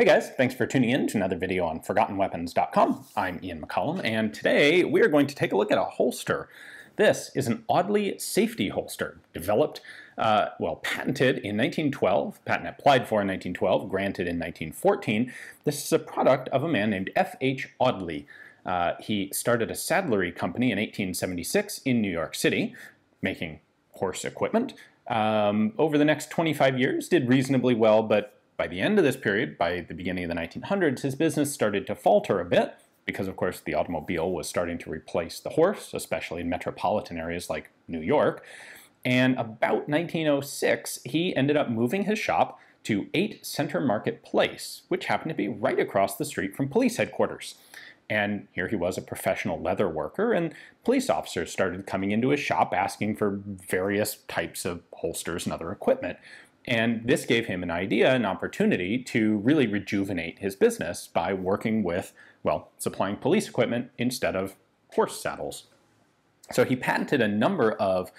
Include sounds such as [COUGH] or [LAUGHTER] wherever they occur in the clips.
Hey guys, thanks for tuning in to another video on ForgottenWeapons.com. I'm Ian McCollum, and today we are going to take a look at a holster. This is an oddly safety holster developed, uh, well, patented in 1912, patent applied for in 1912, granted in 1914. This is a product of a man named F.H. Audley. Uh, he started a saddlery company in 1876 in New York City, making horse equipment. Um, over the next 25 years, did reasonably well, but by the end of this period, by the beginning of the 1900s, his business started to falter a bit because, of course, the automobile was starting to replace the horse, especially in metropolitan areas like New York. And about 1906, he ended up moving his shop to 8 Center Market Place, which happened to be right across the street from police headquarters. And here he was a professional leather worker, and police officers started coming into his shop asking for various types of holsters and other equipment. And this gave him an idea, an opportunity to really rejuvenate his business by working with, well, supplying police equipment instead of horse saddles. So he patented a number of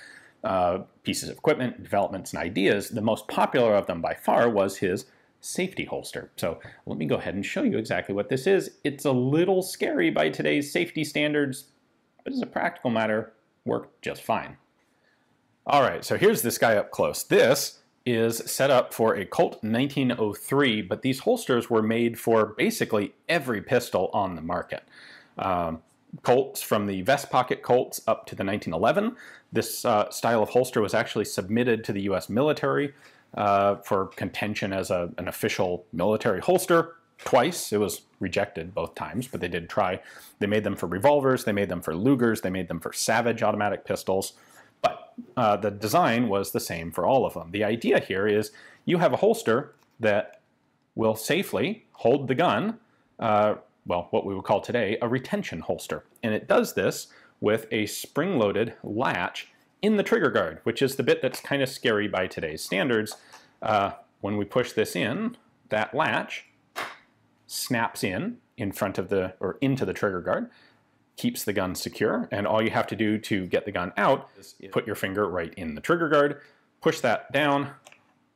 uh, pieces of equipment, developments, and ideas. The most popular of them by far was his safety holster. So let me go ahead and show you exactly what this is. It's a little scary by today's safety standards, but as a practical matter, worked just fine. All right, so here's this guy up close. This is set up for a Colt 1903, but these holsters were made for basically every pistol on the market. Um, Colts from the vest pocket Colts up to the 1911. This uh, style of holster was actually submitted to the U.S. military uh, for contention as a, an official military holster twice. It was rejected both times, but they did try. They made them for revolvers, they made them for Lugers, they made them for Savage automatic pistols uh, the design was the same for all of them. The idea here is you have a holster that will safely hold the gun, uh, well, what we would call today a retention holster. And it does this with a spring-loaded latch in the trigger guard, which is the bit that's kind of scary by today's standards. Uh, when we push this in, that latch snaps in in front of the, or into the trigger guard, keeps the gun secure. And all you have to do to get the gun out is put your finger right in the trigger guard, push that down,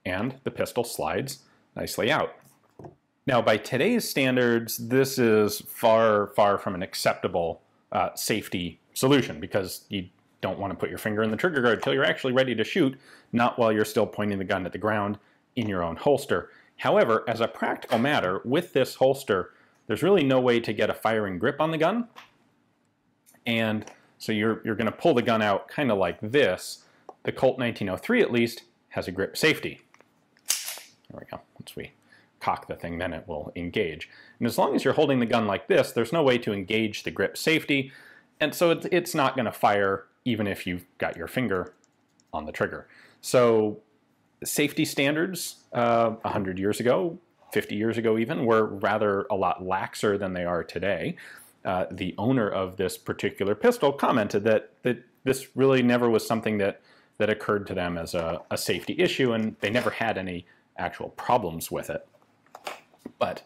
and the pistol slides nicely out. Now, by today's standards, this is far, far from an acceptable uh, safety solution because you don't want to put your finger in the trigger guard until you're actually ready to shoot, not while you're still pointing the gun at the ground in your own holster. However, as a practical matter, with this holster, there's really no way to get a firing grip on the gun and so you're, you're going to pull the gun out kind of like this. The Colt 1903 at least has a grip safety. There we go. Once we cock the thing, then it will engage. And as long as you're holding the gun like this, there's no way to engage the grip safety. And so it's, it's not going to fire even if you've got your finger on the trigger. So safety standards uh, 100 years ago, 50 years ago even, were rather a lot laxer than they are today. Uh, the owner of this particular pistol commented that, that this really never was something that, that occurred to them as a, a safety issue, and they never had any actual problems with it. But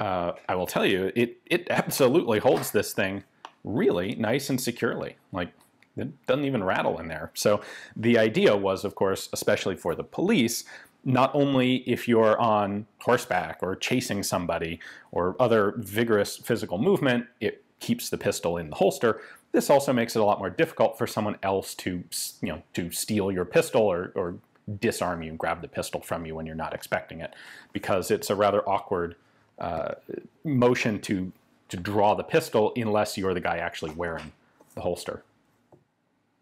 uh, I will tell you, it, it absolutely holds this thing really nice and securely. Like, it doesn't even rattle in there. So the idea was, of course, especially for the police, not only if you're on horseback or chasing somebody or other vigorous physical movement, it keeps the pistol in the holster. This also makes it a lot more difficult for someone else to, you know, to steal your pistol or, or disarm you and grab the pistol from you when you're not expecting it, because it's a rather awkward uh, motion to to draw the pistol unless you're the guy actually wearing the holster.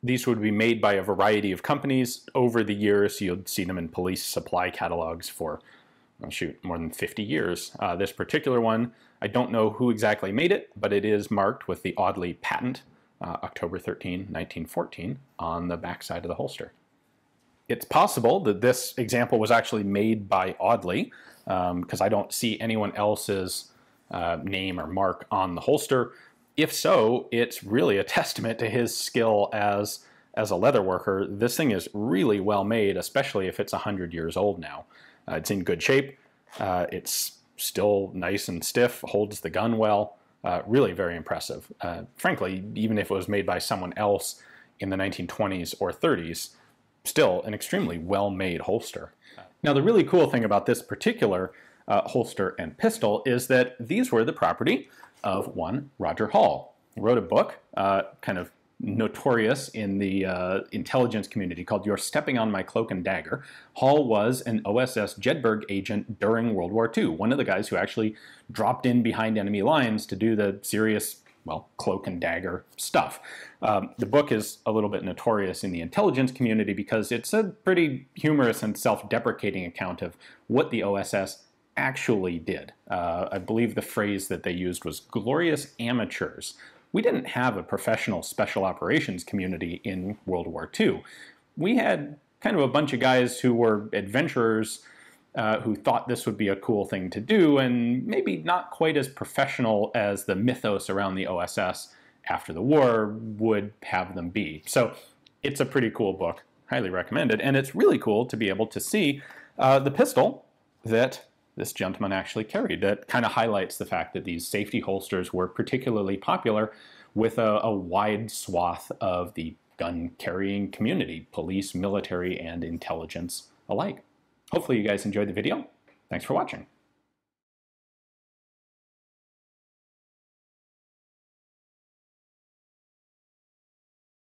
These would be made by a variety of companies over the years. You'd see them in police supply catalogs for, oh, shoot, more than 50 years. Uh, this particular one, I don't know who exactly made it, but it is marked with the Audley patent, uh, October 13, 1914, on the backside of the holster. It's possible that this example was actually made by Audley, because um, I don't see anyone else's uh, name or mark on the holster, if so, it's really a [LAUGHS] testament to his skill as as a leather worker. This thing is really well made, especially if it's 100 years old now. Uh, it's in good shape. Uh, it's still nice and stiff, holds the gun well. Uh, really very impressive. Uh, frankly, even if it was made by someone else in the 1920s or 30s, still an extremely well-made holster. Now the really cool thing about this particular uh, holster and pistol is that these were the property of one Roger Hall. He wrote a book, uh, kind of notorious in the uh, intelligence community called You're Stepping on My Cloak and Dagger. Hall was an OSS Jedburgh agent during World War II, one of the guys who actually dropped in behind enemy lines to do the serious, well, cloak and dagger stuff. Um, the book is a little bit notorious in the intelligence community because it's a pretty humorous and self deprecating account of what the OSS actually did. Uh, I believe the phrase that they used was glorious amateurs. We didn't have a professional special operations community in World War II. We had kind of a bunch of guys who were adventurers uh, who thought this would be a cool thing to do and maybe not quite as professional as the mythos around the OSS after the war would have them be. So it's a pretty cool book, highly recommended, and it's really cool to be able to see uh, the pistol that this gentleman actually carried. That kind of highlights the fact that these safety holsters were particularly popular with a, a wide swath of the gun carrying community, police, military, and intelligence alike. Hopefully you guys enjoyed the video. Thanks for watching.